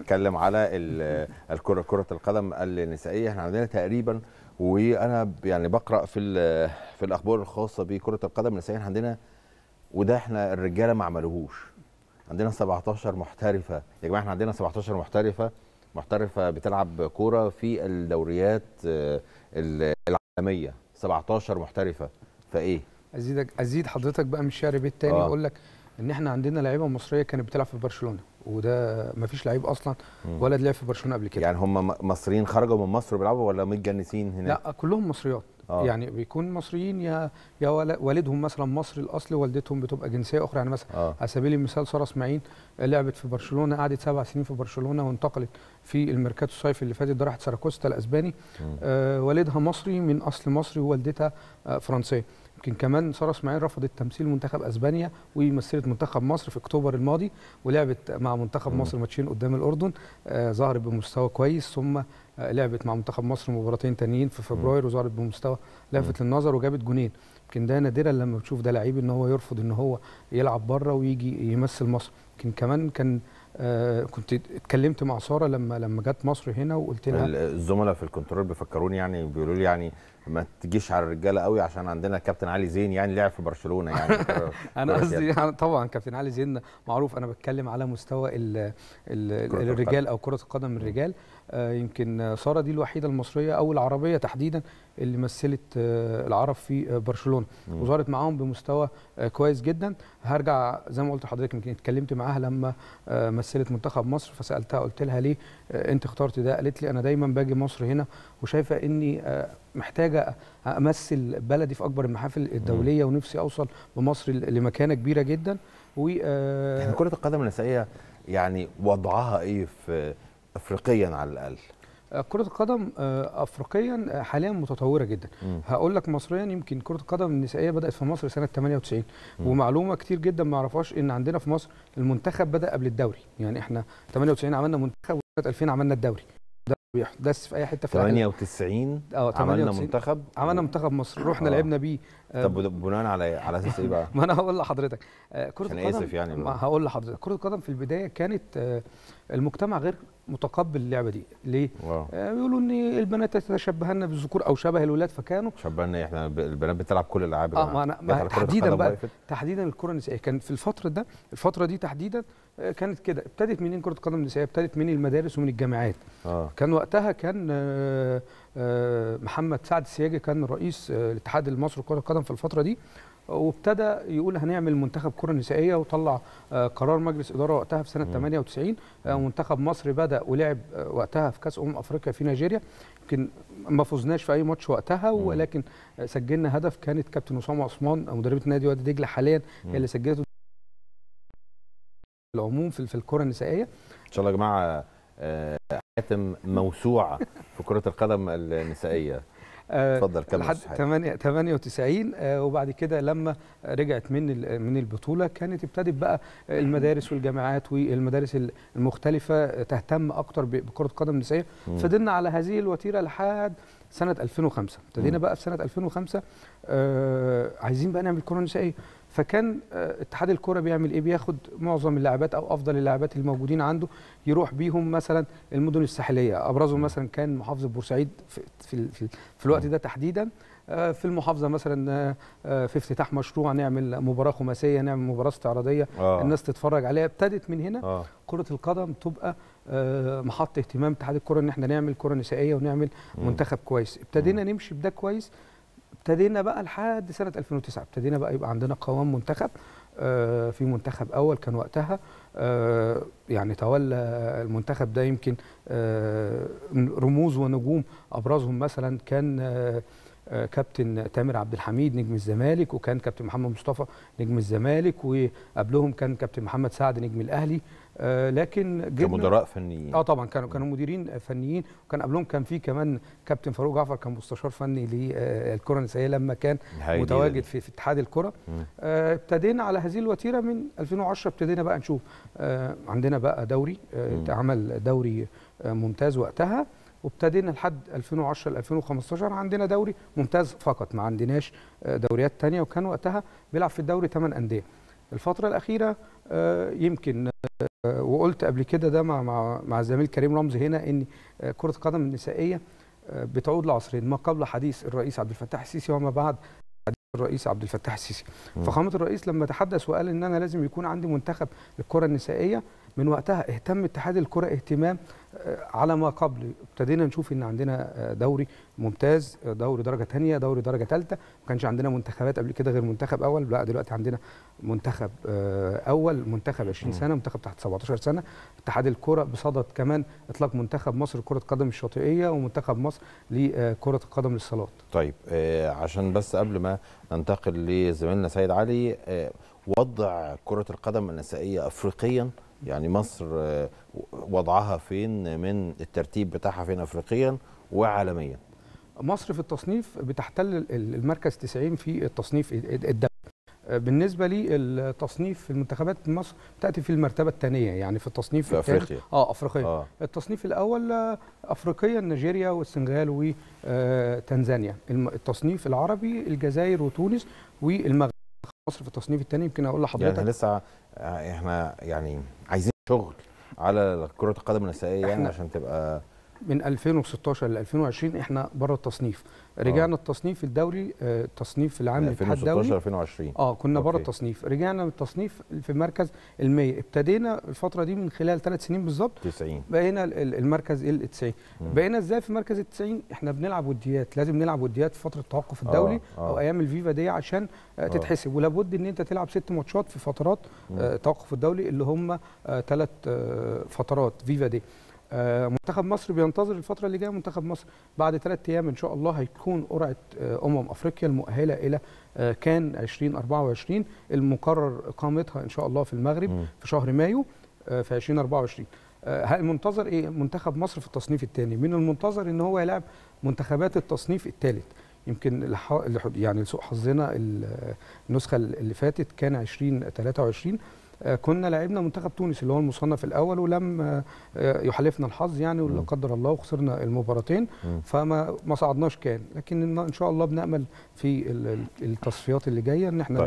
نتكلم على الكره كره القدم النسائيه احنا عندنا تقريبا وانا يعني بقرا في في الاخبار الخاصه بكره القدم النسائيه عندنا وده احنا الرجاله ما عملوهوش عندنا 17 محترفه يا جماعه احنا عندنا 17 محترفه محترفه بتلعب كوره في الدوريات آه، العالميه 17 محترفه فايه ازيدك ازيد حضرتك بقى من الشعر بيت اقول آه. لك ان احنا عندنا لعيبه مصريه كانت بتلعب في برشلونه وده ما فيش لعيب اصلا ولد لعب في برشلونه قبل كده يعني هم مصريين خرجوا من مصر بيلعبوا ولا متجنسين هناك لا كلهم مصريات آه. يعني بيكون مصريين يا يا والدهم مثلا مصري الاصل والدتهم بتبقى جنسيه اخرى يعني مثلا آه. على سبيل المثال ساره اسماعيل لعبت في برشلونه قعدت سبع سنين في برشلونه وانتقلت في الميركاتو الصيف اللي فاتت ده راحت ساراكوستا الاسباني آه والدها مصري من اصل مصري ووالدتها آه فرنسيه يمكن كمان ساره اسماعيل رفضت تمثيل منتخب اسبانيا ومثلت منتخب مصر في اكتوبر الماضي ولعبت مع منتخب مم. مصر ماتشين قدام الاردن آه ظهرت بمستوى كويس ثم آه، لعبت مع منتخب مصر مباراتين تانيين في فبراير وظهرت بمستوى لافت للنظر وجابت جونين يمكن ده نادرا لما بتشوف ده لعيب ان هو يرفض ان هو يلعب بره ويجي يمثل مصر يمكن كمان كان آه كنت اتكلمت مع ساره لما لما جت مصر هنا وقلت لها الزملاء في الكنترول بيفكروني يعني بيقولوا لي يعني ما تجيش على الرجاله قوي عشان عندنا الكابتن علي زين يعني لعب في برشلونه يعني انا قصدي يعني طبعا كابتن علي زين معروف انا بتكلم على مستوى الـ الـ الرجال او كره القدم الرجال آه يمكن ساره دي الوحيده المصريه او العربيه تحديدا اللي مثلت آه العرب في آه برشلونه وظهرت معاهم بمستوى آه، كويس جدا هرجع زي ما قلت لحضرتك يمكن اتكلمت معاها لما آه، مثلت منتخب مصر فسالتها قلت لها ليه آه، انت اخترت ده قالت لي انا دايما باجي مصر هنا وشايفه اني آه، محتاجه امثل بلدي في اكبر المحافل الدوليه ونفسي اوصل بمصر لمكانه كبيره جدا و يعني كره القدم النسائيه يعني وضعها ايه في افريقيا على الاقل آه، كرة القدم افريقيا حاليا متطوره جدا هقول لك مصريا يمكن كرة القدم النسائيه بدات في مصر سنه 98 مم. ومعلومه كتير جدا ما اعرفهاش ان عندنا في مصر المنتخب بدا قبل الدوري يعني احنا 98 عملنا منتخب وسنه 2000 عملنا الدوري بيحدث في اي حته في 98 اه عملنا منتخب عملنا منتخب مصر رحنا آه. لعبنا بيه آه، طب بناء على إيه؟ على اساس ايه بقى؟ ما انا هقول لحضرتك آه، كره القدم انا اسف يعني هقول لحضرتك كره القدم في البدايه كانت آه، المجتمع غير متقبل اللعبه دي ليه واو. آه بيقولوا ان البنات تتشبهن بالذكور او شبه الولاد فكانوا شبهن احنا البنات بتلعب كل الالعاب اه ما انا ما تحديدا بقى تحديدا الكره النسائيه كان في الفتره ده الفتره دي تحديدا آه، كانت كده ابتدت منين كره القدم النسائيه ابتدت من المدارس ومن الجامعات آه. كان وقتها كان آه, آه، محمد سعد السياجي كان رئيس آه، الاتحاد المصري لكره القدم في الفتره دي وابتدى يقول هنعمل منتخب كره نسائيه وطلع آه، قرار مجلس اداره وقتها في سنه 98 آه، منتخب مصر بدا ولعب آه، وقتها في كاس امم افريقيا في نيجيريا يمكن ما فزناش في اي ماتش وقتها ولكن سجلنا هدف كانت كابتن اسامه عثمان مدربه نادي وادي دجله حاليا هي اللي سجلته العموم في الكره النسائيه ان شاء الله يا جماعه حاتم موسوعه في كره القدم النسائيه آه، اتفضل كمل لحد 98 آه، وبعد كده لما رجعت من من البطوله كانت ابتدت بقى المدارس والجامعات والمدارس المختلفه تهتم اكتر بكره القدم النسائيه فضلنا على هذه الوتيره لحد سنه 2005 ابتدينا بقى في سنه 2005 آه، عايزين بقى نعمل كره نسائيه فكان آه، اتحاد الكوره بيعمل ايه بياخد معظم اللاعبات او افضل اللاعبات الموجودين عنده يروح بيهم مثلا المدن الساحليه ابرزهم مثلا كان محافظه بورسعيد في, في, في, في الوقت ده تحديدا آه، في المحافظه مثلا آه، في افتتاح مشروع نعمل مباراه خماسيه نعمل مباراه استعراضيه آه. الناس تتفرج عليها ابتدت من هنا آه. كره القدم تبقى محط اهتمام اتحاد الكره ان احنا نعمل كره نسائيه ونعمل منتخب كويس ابتدينا نمشي بده كويس ابتدينا بقى لحد سنه 2009 ابتدينا بقى يبقى عندنا قوام منتخب آه، في منتخب اول كان وقتها آه، يعني تولى المنتخب ده يمكن آه، رموز ونجوم ابرزهم مثلا كان كابتن تامر عبد الحميد نجم الزمالك وكان كابتن محمد مصطفى نجم الزمالك وقبلهم كان كابتن محمد سعد نجم الاهلي آه، لكن جبنا كمدراء فنيين اه طبعا كانوا كانوا مديرين فنيين وكان قبلهم كان في كمان كابتن فاروق جعفر كان مستشار فني للكره آه، النسائيه لما كان متواجد يعني. في, في اتحاد الكره آه، ابتدينا على هذه الوتيره من 2010 ابتدينا بقى نشوف عندنا بقى دوري اتعمل دوري ممتاز وقتها وابتدينا لحد 2010 ل 2015 عندنا دوري ممتاز فقط ما عندناش دوريات تانية وكان وقتها بيلعب في الدوري 8 انديه الفتره الاخيره يمكن وقلت قبل كده ده مع مع مع الزميل كريم رمزي هنا ان آه، كره القدم النسائيه آه، بتعود لعصرين ما قبل حديث الرئيس عبد الفتاح السيسي وما بعد حديث الرئيس عبد الفتاح السيسي فخامه الرئيس لما تحدث وقال ان انا لازم يكون عندي منتخب للكره النسائيه من وقتها اهتم اتحاد الكره اهتمام آه، على ما قبل ابتدينا نشوف ان عندنا آه، دوري ممتاز آه، دوري درجه ثانيه دوري درجه ثالثه ما كانش عندنا منتخبات قبل كده غير منتخب اول لا دلوقتي عندنا منتخب اول منتخب 20 سنه منتخب تحت 17 سنه اتحاد الكره بصدد كمان اطلاق منتخب مصر لكره قدم الشاطئيه ومنتخب مصر لكره القدم للصالات طيب عشان بس قبل ما ننتقل لزميلنا سيد علي وضع كره القدم النسائيه افريقيا يعني مصر آه، وضعها فين من الترتيب بتاعها فين افريقيا وعالميا مصر في التصنيف بتحتل المركز 90 في التصنيف الدولي آه، بالنسبه لي التصنيف في المنتخبات مصر بتاتي في المرتبه الثانيه يعني في التصنيف في افريقيا اه افريقيا آه. التصنيف الاول آه، افريقيا نيجيريا والسنغال وتنزانيا التصنيف العربي الجزائر وتونس والمغرب مصر في التصنيف الثاني يمكن اقول يعني لحضرتك يعني لسه آه، احنا يعني عايزين شغل على كره القدم النسائيه يعني عشان تبقى من 2016 ل 2020 احنا بره التصنيف رجعنا آه. التصنيف الدوري آه، التصنيف العام للاتحاد الدولي 2016 2020 اه كنا بره التصنيف رجعنا من التصنيف في مركز ال 100 ابتدينا الفتره دي من خلال ثلاث سنين بالظبط 90 بقينا المركز ال 90 بقينا ازاي في مركز ال 90 احنا بنلعب وديات لازم نلعب وديات في فتره التوقف آه، الدولي آه. آه. او ايام الفيفا دي عشان آه،, آه. تتحسب ولابد ان انت تلعب ست ماتشات في فترات التوقف الدولي اللي هم ثلاث فترات فيفا دي آه، منتخب مصر بينتظر الفتره اللي جايه منتخب مصر بعد ثلاث ايام ان شاء الله هيكون قرعه آه، امم افريقيا المؤهله الى آه، كان 2024 المقرر اقامتها ان شاء الله في المغرب في شهر مايو في 2024 المنتظر ايه منتخب مصر في التصنيف الثاني من المنتظر ان هو يلعب منتخبات التصنيف الثالث يمكن يعني لسوء حظنا النسخه اللي فاتت كان 2023 آه، كنا لعبنا منتخب تونس اللي هو المصنف الاول ولم آه، آه، يحالفنا الحظ يعني ولا قدر الله وخسرنا المباراتين فما ما صعدناش كان لكن ان شاء الله بنامل في التصفيات اللي جايه ان احنا طيب.